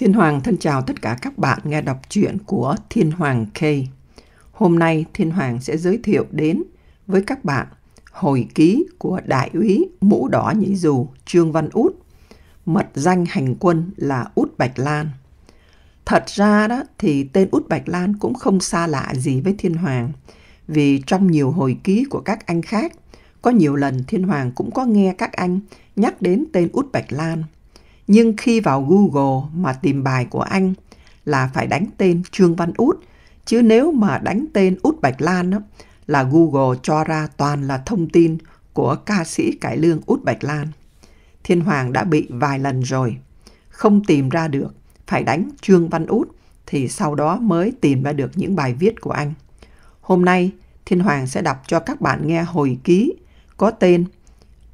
Thiên Hoàng thân chào tất cả các bạn nghe đọc truyện của Thiên Hoàng K. Hôm nay Thiên Hoàng sẽ giới thiệu đến với các bạn hồi ký của Đại úy Mũ Đỏ Nhĩ Dù Trương Văn Út, mật danh hành quân là Út Bạch Lan. Thật ra đó thì tên Út Bạch Lan cũng không xa lạ gì với Thiên Hoàng, vì trong nhiều hồi ký của các anh khác, có nhiều lần Thiên Hoàng cũng có nghe các anh nhắc đến tên Út Bạch Lan – nhưng khi vào Google mà tìm bài của anh là phải đánh tên Trương Văn Út, chứ nếu mà đánh tên Út Bạch Lan đó, là Google cho ra toàn là thông tin của ca sĩ cải lương Út Bạch Lan. Thiên Hoàng đã bị vài lần rồi, không tìm ra được, phải đánh Trương Văn Út thì sau đó mới tìm ra được những bài viết của anh. Hôm nay, Thiên Hoàng sẽ đọc cho các bạn nghe hồi ký có tên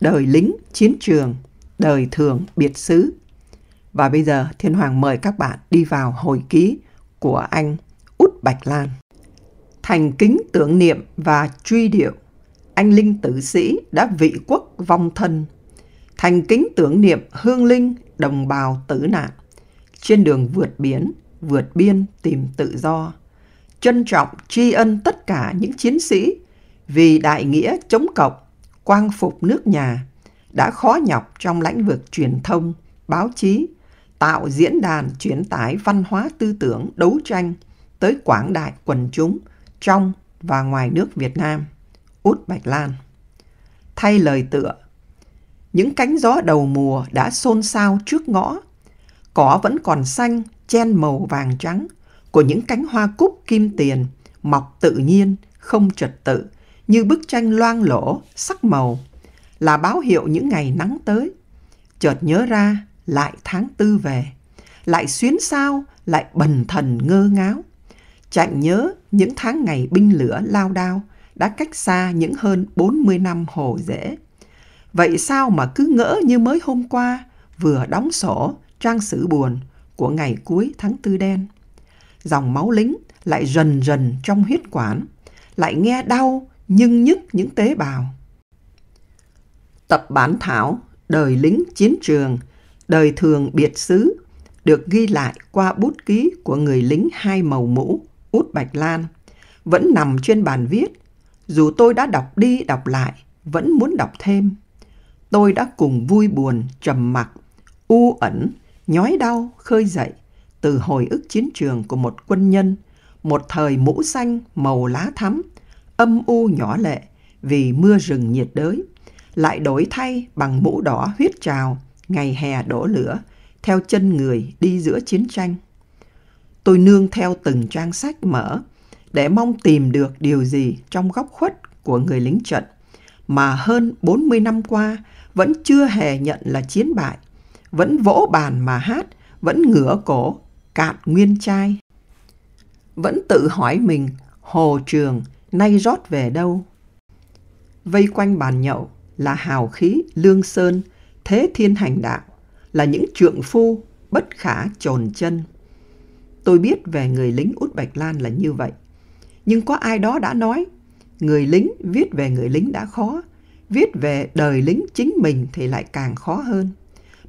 Đời lính chiến trường, đời thường biệt xứ và bây giờ Thiên Hoàng mời các bạn đi vào hồi ký của anh Út Bạch Lan. Thành kính tưởng niệm và truy điệu, anh Linh Tử Sĩ đã vị quốc vong thân. Thành kính tưởng niệm hương linh đồng bào tử nạn, trên đường vượt biển, vượt biên tìm tự do. Trân trọng tri ân tất cả những chiến sĩ vì đại nghĩa chống cộng, quang phục nước nhà, đã khó nhọc trong lãnh vực truyền thông, báo chí, tạo diễn đàn chuyển tải văn hóa tư tưởng đấu tranh tới quảng đại quần chúng trong và ngoài nước Việt Nam, Út Bạch Lan. Thay lời tựa, những cánh gió đầu mùa đã xôn xao trước ngõ, cỏ vẫn còn xanh, chen màu vàng trắng của những cánh hoa cúc kim tiền mọc tự nhiên, không trật tự, như bức tranh loang lỗ, sắc màu, là báo hiệu những ngày nắng tới. Chợt nhớ ra, lại tháng tư về, lại xuyến sao, lại bần thần ngơ ngáo. chạy nhớ những tháng ngày binh lửa lao đao đã cách xa những hơn 40 năm hồ dễ. Vậy sao mà cứ ngỡ như mới hôm qua, vừa đóng sổ, trang sử buồn của ngày cuối tháng tư đen. Dòng máu lính lại rần rần trong huyết quản, lại nghe đau nhưng nhức những tế bào. Tập bản thảo Đời lính chiến trường – đời thường biệt xứ được ghi lại qua bút ký của người lính hai màu mũ Út Bạch Lan vẫn nằm trên bàn viết. Dù tôi đã đọc đi đọc lại, vẫn muốn đọc thêm. Tôi đã cùng vui buồn, trầm mặc, u ẩn, nhói đau, khơi dậy từ hồi ức chiến trường của một quân nhân, một thời mũ xanh màu lá thắm, âm u nhỏ lệ vì mưa rừng nhiệt đới, lại đổi thay bằng mũ đỏ huyết trào, ngày hè đổ lửa, theo chân người đi giữa chiến tranh. Tôi nương theo từng trang sách mở để mong tìm được điều gì trong góc khuất của người lính trận mà hơn 40 năm qua vẫn chưa hề nhận là chiến bại, vẫn vỗ bàn mà hát, vẫn ngửa cổ, cạn nguyên chai. Vẫn tự hỏi mình, hồ trường, nay rót về đâu? Vây quanh bàn nhậu là hào khí, lương sơn, thế thiên hành đạo, là những trượng phu bất khả trồn chân. Tôi biết về người lính Út Bạch Lan là như vậy. Nhưng có ai đó đã nói, người lính viết về người lính đã khó, viết về đời lính chính mình thì lại càng khó hơn.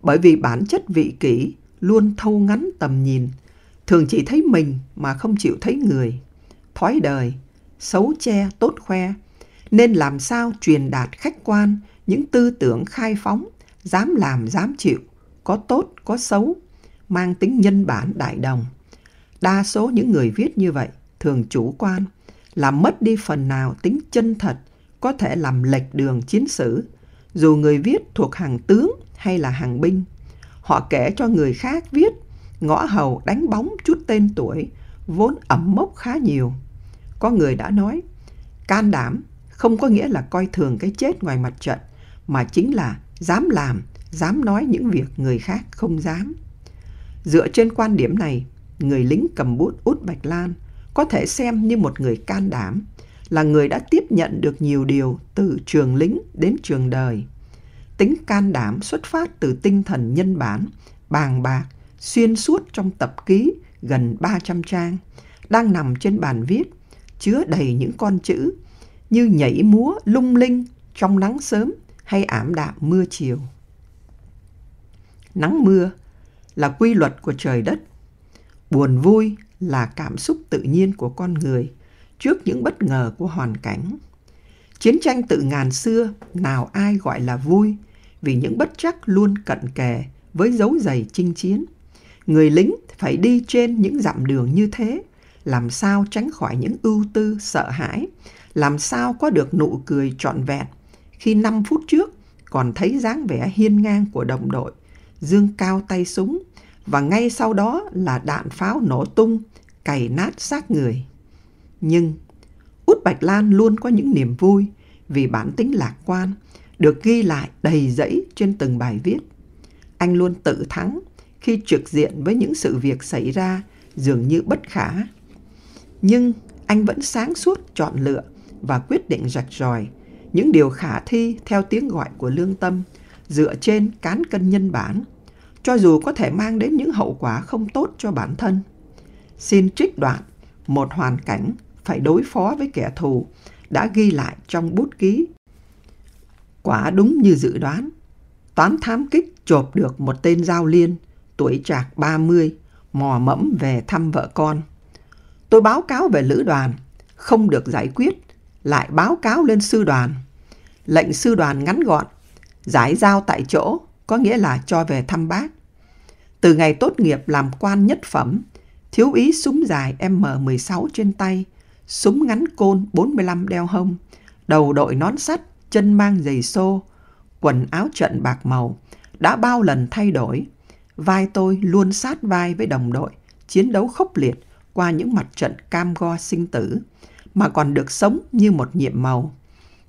Bởi vì bản chất vị kỷ luôn thâu ngắn tầm nhìn, thường chỉ thấy mình mà không chịu thấy người. Thói đời, xấu che tốt khoe, nên làm sao truyền đạt khách quan những tư tưởng khai phóng dám làm dám chịu, có tốt có xấu, mang tính nhân bản đại đồng. Đa số những người viết như vậy thường chủ quan, làm mất đi phần nào tính chân thật, có thể làm lệch đường chiến sử, dù người viết thuộc hàng tướng hay là hàng binh. Họ kể cho người khác viết, ngõ hầu đánh bóng chút tên tuổi, vốn ẩm mốc khá nhiều. Có người đã nói, can đảm không có nghĩa là coi thường cái chết ngoài mặt trận, mà chính là dám làm, dám nói những việc người khác không dám. Dựa trên quan điểm này, người lính cầm bút Út Bạch Lan có thể xem như một người can đảm, là người đã tiếp nhận được nhiều điều từ trường lính đến trường đời. Tính can đảm xuất phát từ tinh thần nhân bản, bàng bạc, xuyên suốt trong tập ký gần 300 trang, đang nằm trên bàn viết, chứa đầy những con chữ như nhảy múa lung linh trong nắng sớm hay ảm đạm mưa chiều. Nắng mưa là quy luật của trời đất. Buồn vui là cảm xúc tự nhiên của con người trước những bất ngờ của hoàn cảnh. Chiến tranh tự ngàn xưa nào ai gọi là vui vì những bất chắc luôn cận kề với dấu giày chinh chiến. Người lính phải đi trên những dặm đường như thế, làm sao tránh khỏi những ưu tư sợ hãi, làm sao có được nụ cười trọn vẹn khi 5 phút trước còn thấy dáng vẻ hiên ngang của đồng đội, dương cao tay súng và ngay sau đó là đạn pháo nổ tung, cày nát xác người. Nhưng Út Bạch Lan luôn có những niềm vui vì bản tính lạc quan được ghi lại đầy dẫy trên từng bài viết. Anh luôn tự thắng khi trực diện với những sự việc xảy ra dường như bất khả. Nhưng anh vẫn sáng suốt chọn lựa và quyết định rạch ròi những điều khả thi theo tiếng gọi của lương tâm dựa trên cán cân nhân bản cho dù có thể mang đến những hậu quả không tốt cho bản thân xin trích đoạn một hoàn cảnh phải đối phó với kẻ thù đã ghi lại trong bút ký quả đúng như dự đoán toán thám kích chộp được một tên giao liên tuổi trạc 30 mò mẫm về thăm vợ con tôi báo cáo về lữ đoàn không được giải quyết lại báo cáo lên sư đoàn. Lệnh sư đoàn ngắn gọn, giải giao tại chỗ, có nghĩa là cho về thăm bác. Từ ngày tốt nghiệp làm quan nhất phẩm, thiếu úy súng dài M16 trên tay, súng ngắn côn 45 đeo hông, đầu đội nón sắt, chân mang giày xô, quần áo trận bạc màu, đã bao lần thay đổi. Vai tôi luôn sát vai với đồng đội, chiến đấu khốc liệt qua những mặt trận cam go sinh tử mà còn được sống như một nhiệm màu.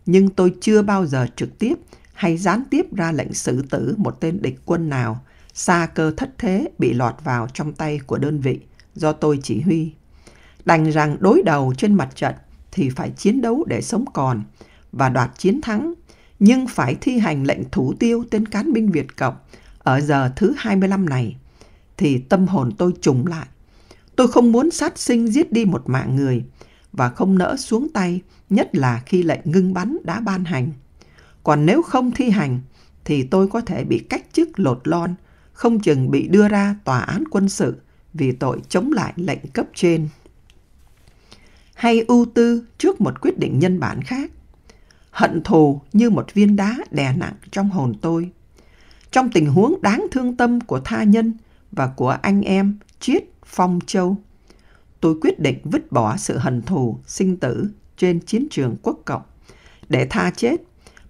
Nhưng tôi chưa bao giờ trực tiếp hay gián tiếp ra lệnh xử tử một tên địch quân nào xa cơ thất thế bị lọt vào trong tay của đơn vị do tôi chỉ huy. Đành rằng đối đầu trên mặt trận thì phải chiến đấu để sống còn và đoạt chiến thắng, nhưng phải thi hành lệnh thủ tiêu tên cán binh Việt Cộng ở giờ thứ 25 này, thì tâm hồn tôi trùng lại. Tôi không muốn sát sinh giết đi một mạng người, và không nỡ xuống tay, nhất là khi lệnh ngưng bắn đã ban hành. Còn nếu không thi hành, thì tôi có thể bị cách chức lột lon, không chừng bị đưa ra tòa án quân sự vì tội chống lại lệnh cấp trên. Hay ưu tư trước một quyết định nhân bản khác. Hận thù như một viên đá đè nặng trong hồn tôi. Trong tình huống đáng thương tâm của tha nhân và của anh em Triết Phong Châu, tôi quyết định vứt bỏ sự hận thù, sinh tử trên chiến trường quốc cộng để tha chết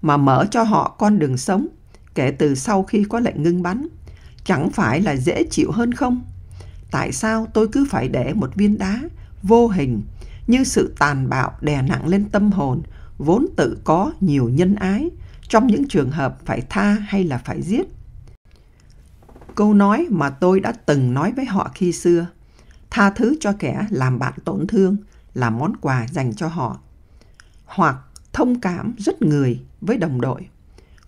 mà mở cho họ con đường sống kể từ sau khi có lệnh ngưng bắn chẳng phải là dễ chịu hơn không? Tại sao tôi cứ phải để một viên đá vô hình như sự tàn bạo đè nặng lên tâm hồn vốn tự có nhiều nhân ái trong những trường hợp phải tha hay là phải giết? Câu nói mà tôi đã từng nói với họ khi xưa Tha thứ cho kẻ làm bạn tổn thương là món quà dành cho họ. Hoặc thông cảm rất người với đồng đội.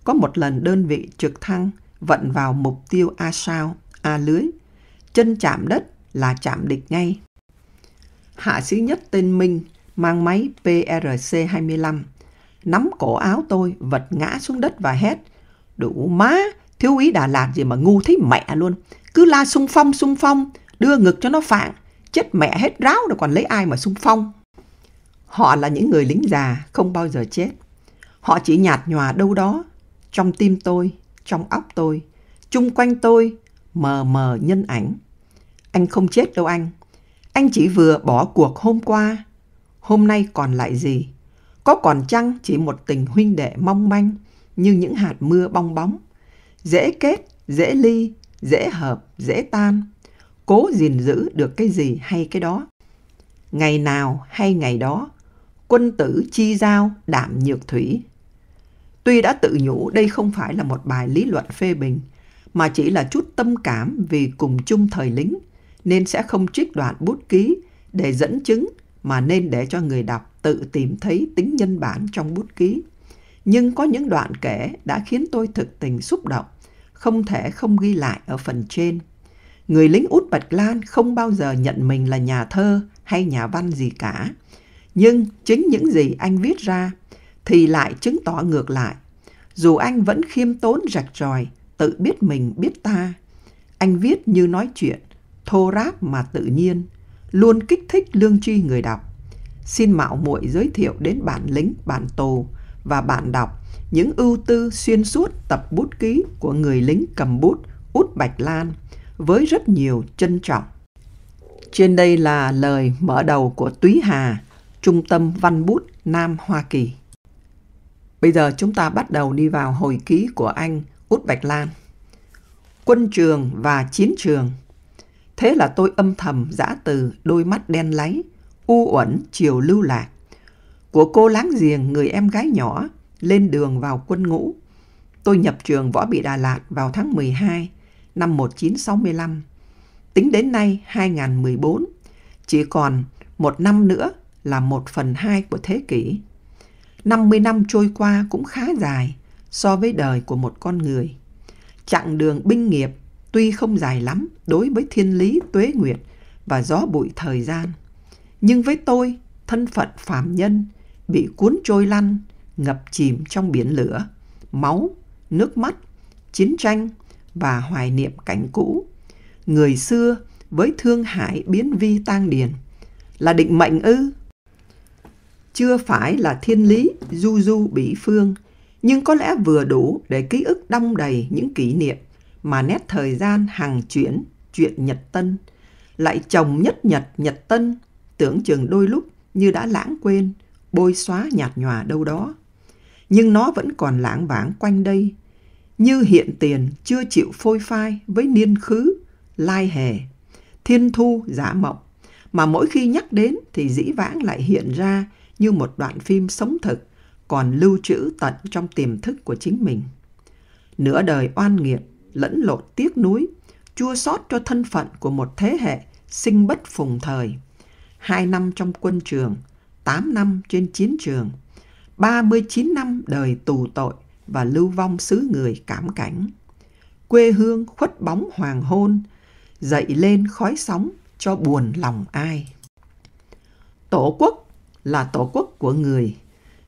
Có một lần đơn vị trực thăng vận vào mục tiêu A sao, A lưới. Chân chạm đất là chạm địch ngay. Hạ sĩ nhất tên Minh mang máy PRC-25. Nắm cổ áo tôi vật ngã xuống đất và hét. Đủ má, thiếu úy Đà Lạt gì mà ngu thấy mẹ luôn. Cứ la sung phong sung phong, đưa ngực cho nó phạng, chết mẹ hết ráo rồi còn lấy ai mà sung phong. Họ là những người lính già, không bao giờ chết. Họ chỉ nhạt nhòa đâu đó, trong tim tôi, trong óc tôi, chung quanh tôi, mờ mờ nhân ảnh. Anh không chết đâu anh. Anh chỉ vừa bỏ cuộc hôm qua. Hôm nay còn lại gì? Có còn chăng chỉ một tình huynh đệ mong manh như những hạt mưa bong bóng. Dễ kết, dễ ly, dễ hợp, dễ tan cố gìn giữ được cái gì hay cái đó. Ngày nào hay ngày đó, quân tử chi giao đảm nhược thủy. Tuy đã tự nhủ đây không phải là một bài lý luận phê bình, mà chỉ là chút tâm cảm vì cùng chung thời lính, nên sẽ không trích đoạn bút ký để dẫn chứng mà nên để cho người đọc tự tìm thấy tính nhân bản trong bút ký. Nhưng có những đoạn kể đã khiến tôi thực tình xúc động, không thể không ghi lại ở phần trên người lính út Bạch Lan không bao giờ nhận mình là nhà thơ hay nhà văn gì cả. Nhưng chính những gì anh viết ra thì lại chứng tỏ ngược lại. Dù anh vẫn khiêm tốn rạch ròi, tự biết mình biết ta. Anh viết như nói chuyện, thô ráp mà tự nhiên, luôn kích thích lương tri người đọc. Xin mạo muội giới thiệu đến bạn lính, bạn tù và bạn đọc những ưu tư xuyên suốt tập bút ký của người lính cầm bút Út Bạch Lan – với rất nhiều trân trọng. Trên đây là lời mở đầu của Túy Hà, Trung tâm Văn Bút Nam Hoa Kỳ. Bây giờ chúng ta bắt đầu đi vào hồi ký của anh Út Bạch Lan. Quân trường và chiến trường. Thế là tôi âm thầm giã từ đôi mắt đen láy, u uẩn chiều lưu lạc. Của cô láng giềng người em gái nhỏ lên đường vào quân ngũ. Tôi nhập trường Võ Bị Đà Lạt vào tháng 12 năm 1965. Tính đến nay 2014, chỉ còn một năm nữa là một phần hai của thế kỷ. 50 năm trôi qua cũng khá dài so với đời của một con người. Chặng đường binh nghiệp tuy không dài lắm đối với thiên lý tuế nguyệt và gió bụi thời gian. Nhưng với tôi, thân phận phàm nhân bị cuốn trôi lăn, ngập chìm trong biển lửa, máu, nước mắt, chiến tranh và hoài niệm cảnh cũ. Người xưa với thương hải biến vi tang điền là định mệnh ư? Chưa phải là thiên lý du du bỉ phương, nhưng có lẽ vừa đủ để ký ức đong đầy những kỷ niệm mà nét thời gian hàng chuyển chuyện Nhật Tân lại chồng nhất Nhật Nhật Tân tưởng chừng đôi lúc như đã lãng quên bôi xóa nhạt nhòa đâu đó nhưng nó vẫn còn lãng vãng quanh đây như hiện tiền chưa chịu phôi phai với niên khứ, lai hề, thiên thu giả mộng, mà mỗi khi nhắc đến thì dĩ vãng lại hiện ra như một đoạn phim sống thực, còn lưu trữ tận trong tiềm thức của chính mình. Nửa đời oan nghiệt, lẫn lộn tiếc núi chua xót cho thân phận của một thế hệ sinh bất phùng thời. Hai năm trong quân trường, tám năm trên chiến trường, 39 năm đời tù tội và lưu vong xứ người cảm cảnh. Quê hương khuất bóng hoàng hôn, dậy lên khói sóng cho buồn lòng ai. Tổ quốc là tổ quốc của người,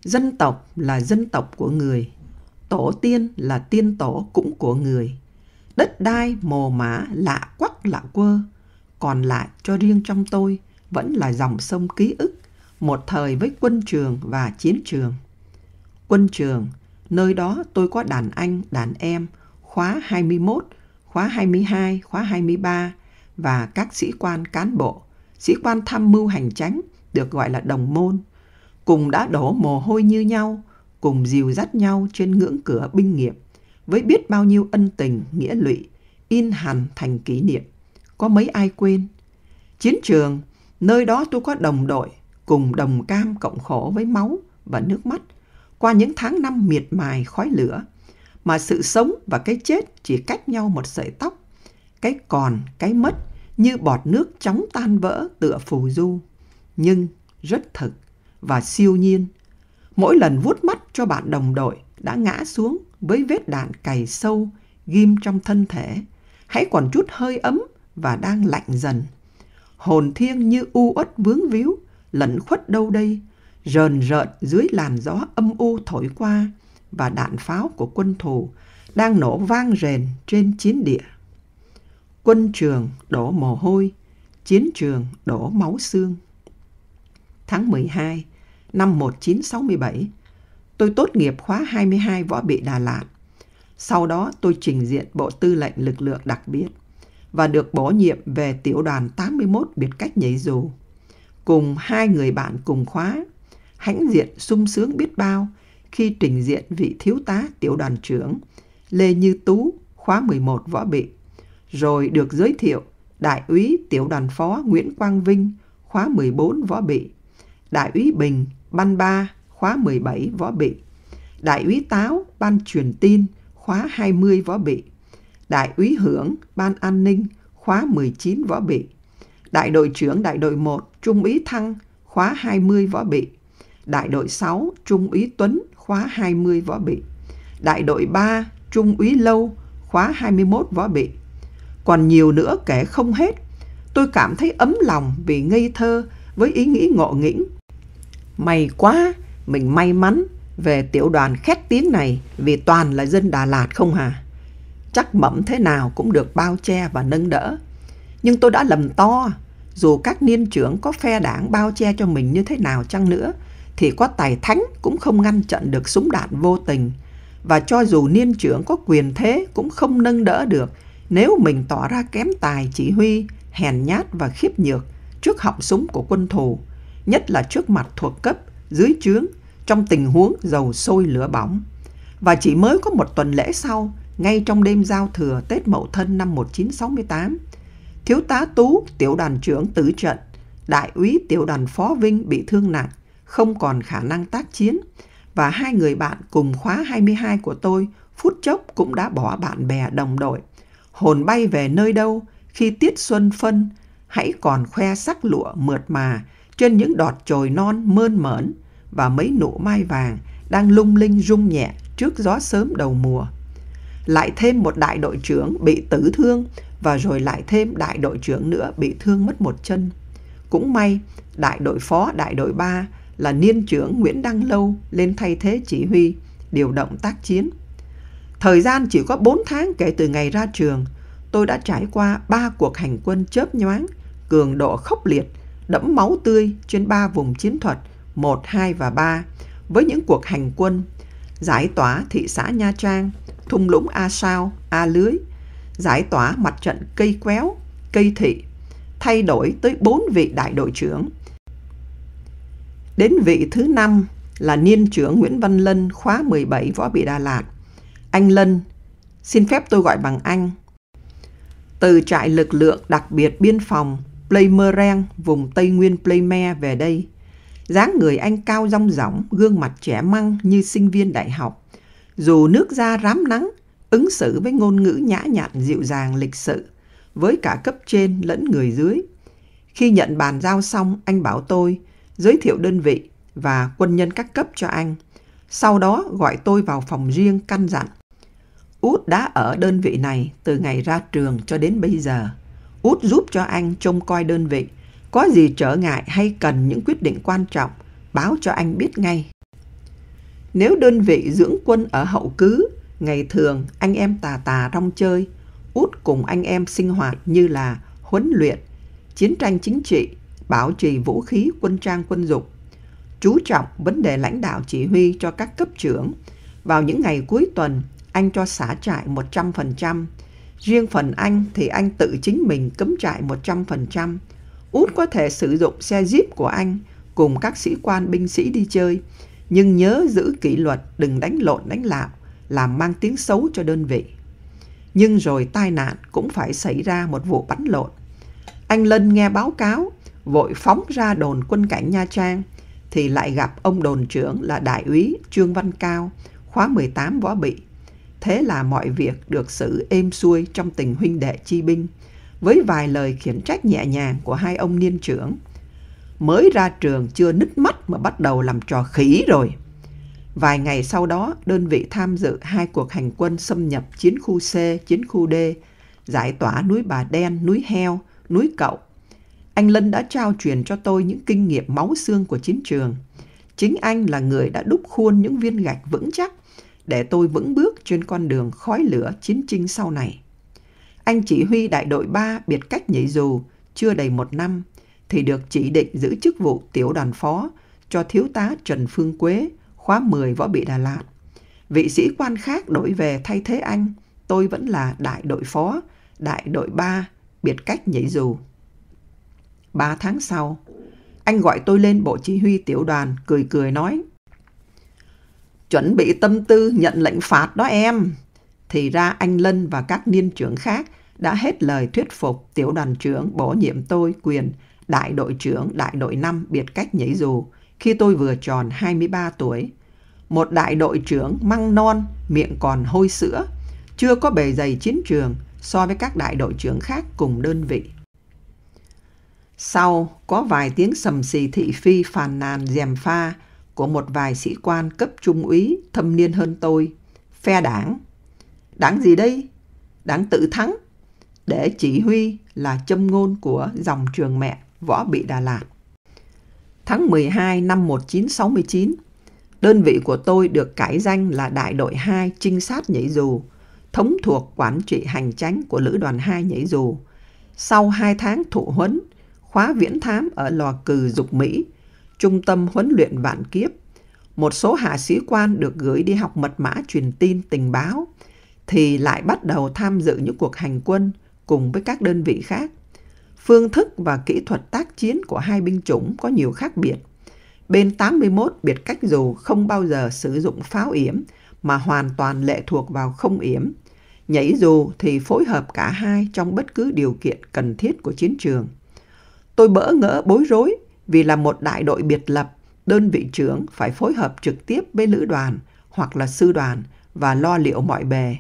dân tộc là dân tộc của người, tổ tiên là tiên tổ cũng của người. Đất đai mồ mã lạ quắc lạ quơ, còn lại cho riêng trong tôi vẫn là dòng sông ký ức, một thời với quân trường và chiến trường. Quân trường Nơi đó tôi có đàn anh, đàn em, khóa 21, khóa 22, khóa 23 và các sĩ quan cán bộ, sĩ quan tham mưu hành chánh được gọi là đồng môn, cùng đã đổ mồ hôi như nhau, cùng dìu dắt nhau trên ngưỡng cửa binh nghiệp, với biết bao nhiêu ân tình, nghĩa lụy, in hằn thành kỷ niệm. Có mấy ai quên? Chiến trường, nơi đó tôi có đồng đội, cùng đồng cam cộng khổ với máu và nước mắt – qua những tháng năm miệt mài khói lửa, mà sự sống và cái chết chỉ cách nhau một sợi tóc, cái còn, cái mất như bọt nước chóng tan vỡ tựa phù du, nhưng rất thực và siêu nhiên. Mỗi lần vuốt mắt cho bạn đồng đội đã ngã xuống với vết đạn cày sâu ghim trong thân thể, hãy còn chút hơi ấm và đang lạnh dần. Hồn thiêng như u uất vướng víu, lẩn khuất đâu đây rờn rợn dưới làn gió âm u thổi qua và đạn pháo của quân thù đang nổ vang rền trên chiến địa. Quân trường đổ mồ hôi, chiến trường đổ máu xương. Tháng 12 năm 1967, tôi tốt nghiệp khóa 22 võ bị Đà Lạt. Sau đó tôi trình diện Bộ Tư lệnh Lực lượng Đặc biệt và được bổ nhiệm về tiểu đoàn 81 biệt cách nhảy dù cùng hai người bạn cùng khóa hãnh diện sung sướng biết bao khi trình diện vị thiếu tá tiểu đoàn trưởng Lê Như Tú, khóa 11 Võ Bị, rồi được giới thiệu Đại úy tiểu đoàn phó Nguyễn Quang Vinh, khóa 14 Võ Bị, Đại úy Bình, ban 3, khóa 17 Võ Bị, Đại úy Táo, ban truyền tin, khóa 20 Võ Bị, Đại úy Hưởng, ban an ninh, khóa 19 Võ Bị, Đại đội trưởng Đại đội 1, Trung úy Thăng, khóa 20 Võ Bị, Đại đội 6 Trung úy Tuấn khóa 20 võ bị. Đại đội 3 Trung úy Lâu khóa 21 võ bị. Còn nhiều nữa kể không hết. Tôi cảm thấy ấm lòng vì ngây thơ với ý nghĩ ngộ nghĩnh. May quá, mình may mắn về tiểu đoàn khét tiếng này vì toàn là dân Đà Lạt không hà. Chắc mẫm thế nào cũng được bao che và nâng đỡ. Nhưng tôi đã lầm to, dù các niên trưởng có phe đảng bao che cho mình như thế nào chăng nữa, thì có tài thánh cũng không ngăn chặn được súng đạn vô tình. Và cho dù niên trưởng có quyền thế cũng không nâng đỡ được nếu mình tỏ ra kém tài chỉ huy, hèn nhát và khiếp nhược trước họng súng của quân thù, nhất là trước mặt thuộc cấp, dưới trướng, trong tình huống dầu sôi lửa bỏng. Và chỉ mới có một tuần lễ sau, ngay trong đêm giao thừa Tết Mậu Thân năm 1968, Thiếu tá Tú, tiểu đoàn trưởng tử trận, đại úy tiểu đoàn phó Vinh bị thương nặng không còn khả năng tác chiến và hai người bạn cùng khóa 22 của tôi phút chốc cũng đã bỏ bạn bè đồng đội. Hồn bay về nơi đâu khi tiết xuân phân, hãy còn khoe sắc lụa mượt mà trên những đọt chồi non mơn mởn và mấy nụ mai vàng đang lung linh rung nhẹ trước gió sớm đầu mùa. Lại thêm một đại đội trưởng bị tử thương và rồi lại thêm đại đội trưởng nữa bị thương mất một chân. Cũng may, đại đội phó đại đội 3 là niên trưởng Nguyễn Đăng Lâu lên thay thế chỉ huy, điều động tác chiến. Thời gian chỉ có 4 tháng kể từ ngày ra trường, tôi đã trải qua 3 cuộc hành quân chớp nhoáng, cường độ khốc liệt, đẫm máu tươi trên 3 vùng chiến thuật 1, 2 và 3 với những cuộc hành quân giải tỏa thị xã Nha Trang, thung lũng A Sao, A Lưới, giải tỏa mặt trận cây quéo, cây thị, thay đổi tới 4 vị đại đội trưởng, Đến vị thứ năm là niên trưởng Nguyễn Văn Lân khóa 17 Võ Bị Đà Lạt. Anh Lân, xin phép tôi gọi bằng anh. Từ trại lực lượng đặc biệt biên phòng Pleimerang, vùng Tây Nguyên Pleime về đây. dáng người anh cao rong rỏng, gương mặt trẻ măng như sinh viên đại học. Dù nước da rám nắng, ứng xử với ngôn ngữ nhã nhặn dịu dàng lịch sự, với cả cấp trên lẫn người dưới. Khi nhận bàn giao xong, anh bảo tôi giới thiệu đơn vị và quân nhân các cấp cho anh. Sau đó gọi tôi vào phòng riêng căn dặn. Út đã ở đơn vị này từ ngày ra trường cho đến bây giờ. Út giúp cho anh trông coi đơn vị. Có gì trở ngại hay cần những quyết định quan trọng, báo cho anh biết ngay. Nếu đơn vị dưỡng quân ở hậu cứ, ngày thường anh em tà tà rong chơi, út cùng anh em sinh hoạt như là huấn luyện, chiến tranh chính trị, bảo trì vũ khí quân trang quân dụng, chú trọng vấn đề lãnh đạo chỉ huy cho các cấp trưởng. Vào những ngày cuối tuần, anh cho xả trại 100%. Riêng phần anh thì anh tự chính mình cấm trại 100%. Út có thể sử dụng xe jeep của anh cùng các sĩ quan binh sĩ đi chơi, nhưng nhớ giữ kỷ luật đừng đánh lộn đánh lạo, làm mang tiếng xấu cho đơn vị. Nhưng rồi tai nạn cũng phải xảy ra một vụ bắn lộn. Anh Lân nghe báo cáo vội phóng ra đồn quân cảnh Nha Trang, thì lại gặp ông đồn trưởng là Đại úy Trương Văn Cao, khóa 18 Võ Bị. Thế là mọi việc được xử êm xuôi trong tình huynh đệ chi binh, với vài lời khiển trách nhẹ nhàng của hai ông niên trưởng. Mới ra trường chưa nứt mắt mà bắt đầu làm trò khỉ rồi. Vài ngày sau đó, đơn vị tham dự hai cuộc hành quân xâm nhập chiến khu C, chiến khu D, giải tỏa núi Bà Đen, núi Heo, núi Cậu anh Lân đã trao truyền cho tôi những kinh nghiệm máu xương của chiến trường. Chính anh là người đã đúc khuôn những viên gạch vững chắc để tôi vững bước trên con đường khói lửa chiến tranh sau này. Anh chỉ huy đại đội 3 biệt cách nhảy dù chưa đầy một năm thì được chỉ định giữ chức vụ tiểu đoàn phó cho thiếu tá Trần Phương Quế, khóa 10 võ bị Đà Lạt. Vị sĩ quan khác đổi về thay thế anh, tôi vẫn là đại đội phó, đại đội 3, biệt cách nhảy dù. Ba tháng sau, anh gọi tôi lên bộ chỉ huy tiểu đoàn, cười cười nói. Chuẩn bị tâm tư nhận lệnh phạt đó em. Thì ra anh Lân và các niên trưởng khác đã hết lời thuyết phục tiểu đoàn trưởng bổ nhiệm tôi quyền đại đội trưởng đại đội 5 biệt cách nhảy dù khi tôi vừa tròn 23 tuổi. Một đại đội trưởng măng non, miệng còn hôi sữa, chưa có bề dày chiến trường so với các đại đội trưởng khác cùng đơn vị. Sau có vài tiếng sầm xì thị phi phàn nàn dèm pha của một vài sĩ quan cấp trung úy thâm niên hơn tôi, phe đảng. Đảng gì đây? Đảng tự thắng. Để chỉ huy là châm ngôn của dòng trường mẹ Võ Bị Đà Lạt. Tháng 12 năm 1969, đơn vị của tôi được cải danh là Đại đội 2 Trinh sát Nhảy Dù, thống thuộc quản trị hành tránh của Lữ đoàn 2 Nhảy Dù. Sau 2 tháng thụ huấn, khóa viễn thám ở lò cừ dục Mỹ, trung tâm huấn luyện vạn kiếp. Một số hạ sĩ quan được gửi đi học mật mã truyền tin tình báo, thì lại bắt đầu tham dự những cuộc hành quân cùng với các đơn vị khác. Phương thức và kỹ thuật tác chiến của hai binh chủng có nhiều khác biệt. Bên 81 biệt cách dù không bao giờ sử dụng pháo yểm mà hoàn toàn lệ thuộc vào không yểm. Nhảy dù thì phối hợp cả hai trong bất cứ điều kiện cần thiết của chiến trường. Tôi bỡ ngỡ bối rối vì là một đại đội biệt lập, đơn vị trưởng phải phối hợp trực tiếp với lữ đoàn hoặc là sư đoàn và lo liệu mọi bề.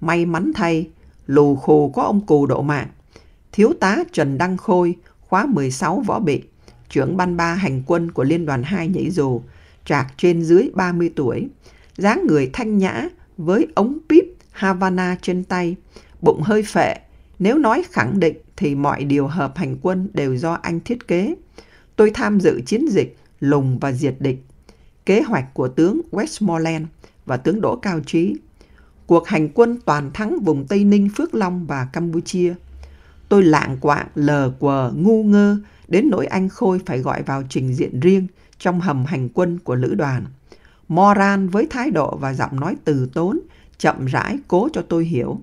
May mắn thay, lù khù có ông cù độ mạng. Thiếu tá Trần Đăng Khôi, khóa 16 võ bị, trưởng ban ba hành quân của Liên đoàn 2 nhảy dù, trạc trên dưới 30 tuổi, dáng người thanh nhã với ống pip Havana trên tay, bụng hơi phệ, nếu nói khẳng định thì mọi điều hợp hành quân đều do anh thiết kế. Tôi tham dự chiến dịch lùng và diệt địch, kế hoạch của tướng Westmoreland và tướng Đỗ Cao Trí, cuộc hành quân toàn thắng vùng Tây Ninh, Phước Long và Campuchia. Tôi lạng quạng, lờ quờ, ngu ngơ, đến nỗi anh Khôi phải gọi vào trình diện riêng trong hầm hành quân của lữ đoàn. Moran với thái độ và giọng nói từ tốn, chậm rãi cố cho tôi hiểu.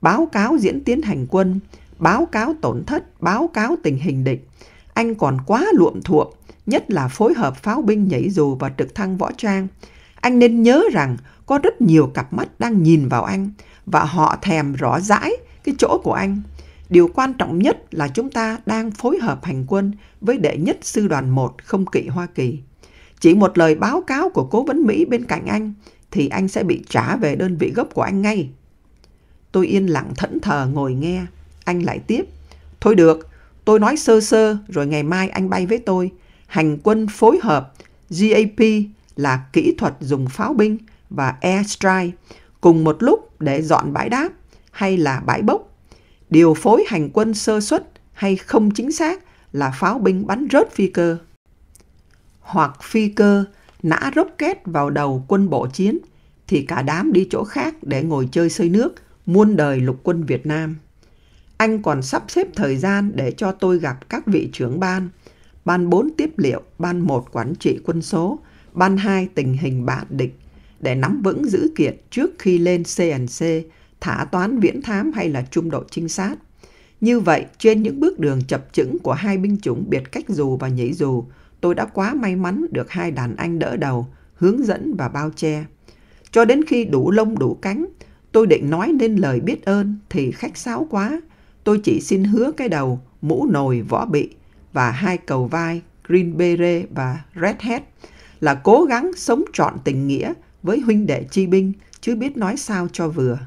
Báo cáo diễn tiến hành quân báo cáo tổn thất, báo cáo tình hình địch. Anh còn quá luộm thuộm, nhất là phối hợp pháo binh nhảy dù và trực thăng võ trang. Anh nên nhớ rằng có rất nhiều cặp mắt đang nhìn vào anh và họ thèm rõ rãi cái chỗ của anh. Điều quan trọng nhất là chúng ta đang phối hợp hành quân với đệ nhất sư đoàn 1 không kỵ Hoa Kỳ. Chỉ một lời báo cáo của cố vấn Mỹ bên cạnh anh thì anh sẽ bị trả về đơn vị gốc của anh ngay. Tôi yên lặng thẫn thờ ngồi nghe. Anh lại tiếp. Thôi được, tôi nói sơ sơ rồi ngày mai anh bay với tôi. Hành quân phối hợp, GAP là kỹ thuật dùng pháo binh và airstrike cùng một lúc để dọn bãi đáp hay là bãi bốc. Điều phối hành quân sơ xuất hay không chính xác là pháo binh bắn rớt phi cơ. Hoặc phi cơ nã rocket vào đầu quân bộ chiến thì cả đám đi chỗ khác để ngồi chơi sơi nước muôn đời lục quân Việt Nam. Anh còn sắp xếp thời gian để cho tôi gặp các vị trưởng ban, ban 4 tiếp liệu, ban 1 quản trị quân số, ban 2 tình hình bạ địch, để nắm vững dữ kiện trước khi lên CNC, thả toán viễn thám hay là trung đội trinh sát. Như vậy, trên những bước đường chập chững của hai binh chủng biệt cách dù và nhảy dù, tôi đã quá may mắn được hai đàn anh đỡ đầu, hướng dẫn và bao che. Cho đến khi đủ lông đủ cánh, tôi định nói nên lời biết ơn thì khách sáo quá, Tôi chỉ xin hứa cái đầu, mũ nồi võ bị và hai cầu vai Green Beret và Red Hat là cố gắng sống trọn tình nghĩa với huynh đệ chi binh chứ biết nói sao cho vừa.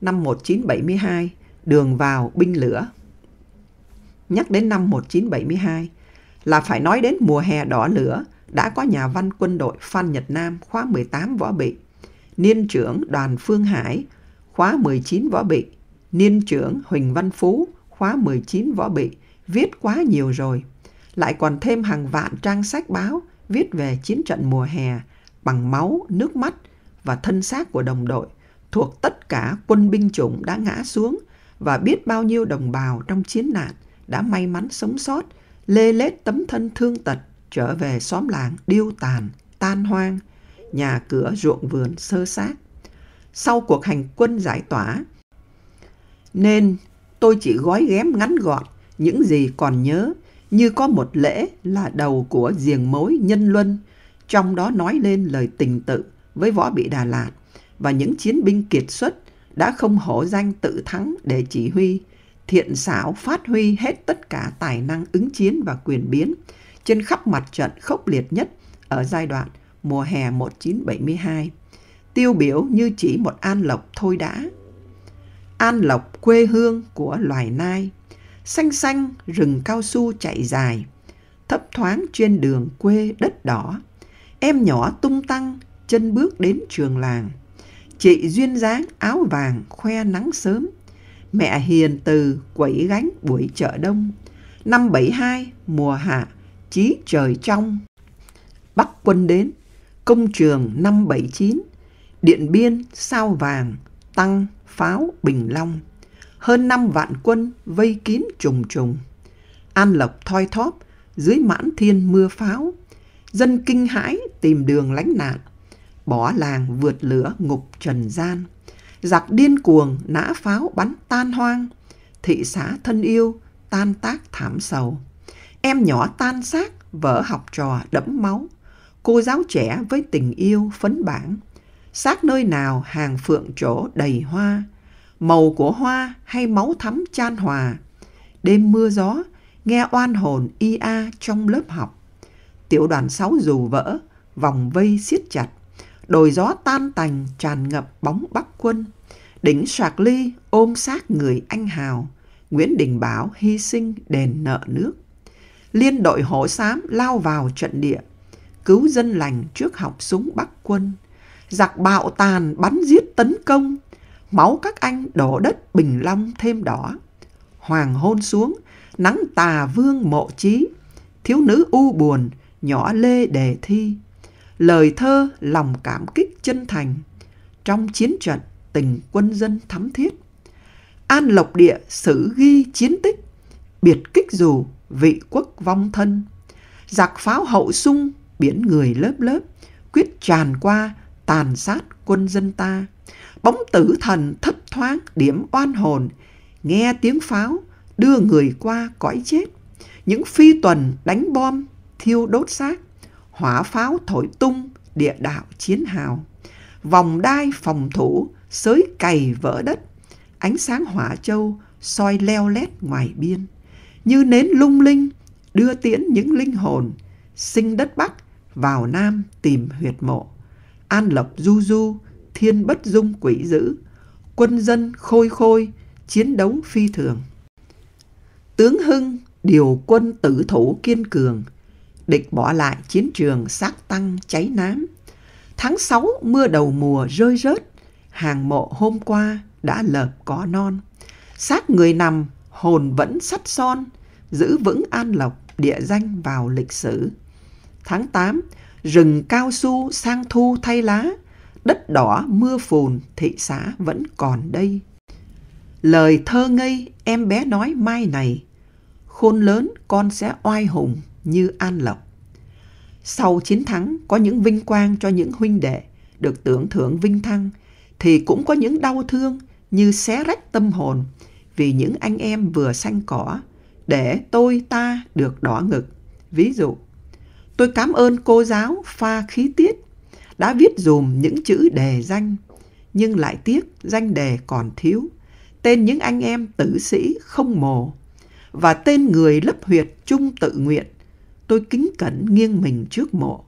Năm 1972, đường vào binh lửa. Nhắc đến năm 1972 là phải nói đến mùa hè đỏ lửa đã có nhà văn quân đội Phan Nhật Nam khóa 18 võ bị, niên trưởng đoàn Phương Hải khóa 19 võ bị niên trưởng Huỳnh Văn Phú, khóa 19 Võ Bị, viết quá nhiều rồi. Lại còn thêm hàng vạn trang sách báo viết về chiến trận mùa hè bằng máu, nước mắt và thân xác của đồng đội thuộc tất cả quân binh chủng đã ngã xuống và biết bao nhiêu đồng bào trong chiến nạn đã may mắn sống sót, lê lết tấm thân thương tật trở về xóm làng điêu tàn, tan hoang, nhà cửa ruộng vườn sơ xác. Sau cuộc hành quân giải tỏa, nên tôi chỉ gói ghém ngắn gọn những gì còn nhớ như có một lễ là đầu của giềng mối nhân luân, trong đó nói lên lời tình tự với võ bị Đà Lạt và những chiến binh kiệt xuất đã không hổ danh tự thắng để chỉ huy, thiện xảo phát huy hết tất cả tài năng ứng chiến và quyền biến trên khắp mặt trận khốc liệt nhất ở giai đoạn mùa hè 1972. Tiêu biểu như chỉ một an lộc thôi đã an lộc quê hương của loài nai, xanh xanh rừng cao su chạy dài, thấp thoáng trên đường quê đất đỏ, em nhỏ tung tăng chân bước đến trường làng, chị duyên dáng áo vàng khoe nắng sớm, mẹ hiền từ quẩy gánh buổi chợ đông, năm bảy hai mùa hạ chí trời trong. Bắc quân đến, công trường năm bảy chín, Điện Biên sao vàng tăng pháo Bình Long. Hơn 5 vạn quân vây kín trùng trùng. An Lộc thoi thóp dưới mãn thiên mưa pháo. Dân kinh hãi tìm đường lánh nạn. Bỏ làng vượt lửa ngục trần gian. Giặc điên cuồng nã pháo bắn tan hoang. Thị xã thân yêu tan tác thảm sầu. Em nhỏ tan xác, vợ học trò đẫm máu. Cô giáo trẻ với tình yêu phấn bảng xác nơi nào hàng phượng chỗ đầy hoa, màu của hoa hay máu thắm chan hòa. Đêm mưa gió, nghe oan hồn y a trong lớp học. Tiểu đoàn sáu dù vỡ, vòng vây siết chặt. Đồi gió tan tành tràn ngập bóng bắc quân. Đỉnh Sạc Ly ôm xác người anh hào. Nguyễn Đình Bảo hy sinh đền nợ nước. Liên đội hổ xám lao vào trận địa, cứu dân lành trước học súng Bắc quân giặc bạo tàn bắn giết tấn công, máu các anh đổ đất Bình Long thêm đỏ. Hoàng hôn xuống, nắng tà vương mộ trí thiếu nữ u buồn, nhỏ lê đề thi. Lời thơ lòng cảm kích chân thành, trong chiến trận tình quân dân thắm thiết. An Lộc Địa sử ghi chiến tích, biệt kích dù vị quốc vong thân. Giặc pháo hậu sung, biển người lớp lớp, quyết tràn qua tàn sát quân dân ta. Bóng tử thần thấp thoáng điểm oan hồn, nghe tiếng pháo đưa người qua cõi chết. Những phi tuần đánh bom, thiêu đốt xác, hỏa pháo thổi tung địa đạo chiến hào. Vòng đai phòng thủ, sới cày vỡ đất, ánh sáng hỏa châu soi leo lét ngoài biên. Như nến lung linh, đưa tiễn những linh hồn, sinh đất Bắc vào Nam tìm huyệt mộ an lập du du, thiên bất dung quỷ dữ, quân dân khôi khôi, chiến đấu phi thường. Tướng Hưng điều quân tử thủ kiên cường, địch bỏ lại chiến trường xác tăng cháy nám. Tháng 6 mưa đầu mùa rơi rớt, hàng mộ hôm qua đã lợp có non. Xác người nằm, hồn vẫn sắt son, giữ vững an lộc địa danh vào lịch sử. Tháng 8, rừng cao su sang thu thay lá, đất đỏ mưa phùn thị xã vẫn còn đây. Lời thơ ngây em bé nói mai này, khôn lớn con sẽ oai hùng như An Lộc. Sau chiến thắng có những vinh quang cho những huynh đệ được tưởng thưởng vinh thăng, thì cũng có những đau thương như xé rách tâm hồn vì những anh em vừa xanh cỏ để tôi ta được đỏ ngực. Ví dụ Tôi cảm ơn cô giáo Pha Khí Tiết đã viết dùm những chữ đề danh, nhưng lại tiếc danh đề còn thiếu. Tên những anh em tử sĩ không mồ và tên người lấp huyệt chung tự nguyện. Tôi kính cẩn nghiêng mình trước mộ,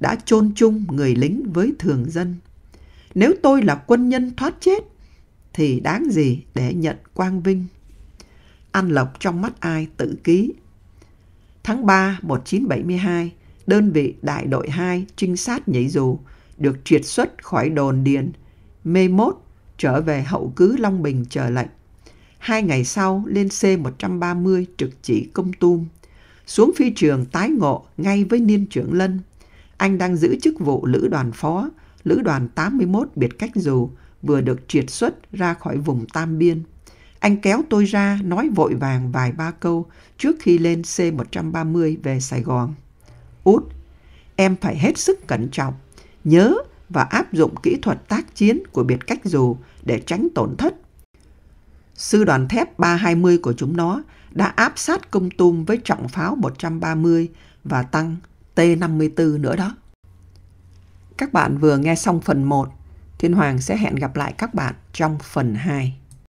đã chôn chung người lính với thường dân. Nếu tôi là quân nhân thoát chết, thì đáng gì để nhận quang vinh. An Lộc trong mắt ai tự ký, Tháng 3 1972, đơn vị đại đội 2 trinh sát nhảy dù được triệt xuất khỏi đồn điền Mê Mốt trở về hậu cứ Long Bình chờ lệnh. Hai ngày sau lên C-130 trực chỉ công tum. Xuống phi trường tái ngộ ngay với niên trưởng Lân. Anh đang giữ chức vụ lữ đoàn phó, lữ đoàn 81 biệt cách dù vừa được triệt xuất ra khỏi vùng Tam Biên. Anh kéo tôi ra nói vội vàng vài ba câu trước khi lên C-130 về Sài Gòn. Út, em phải hết sức cẩn trọng, nhớ và áp dụng kỹ thuật tác chiến của biệt cách dù để tránh tổn thất. Sư đoàn thép 320 của chúng nó đã áp sát công tum với trọng pháo 130 và tăng T-54 nữa đó. Các bạn vừa nghe xong phần 1. Thiên Hoàng sẽ hẹn gặp lại các bạn trong phần 2.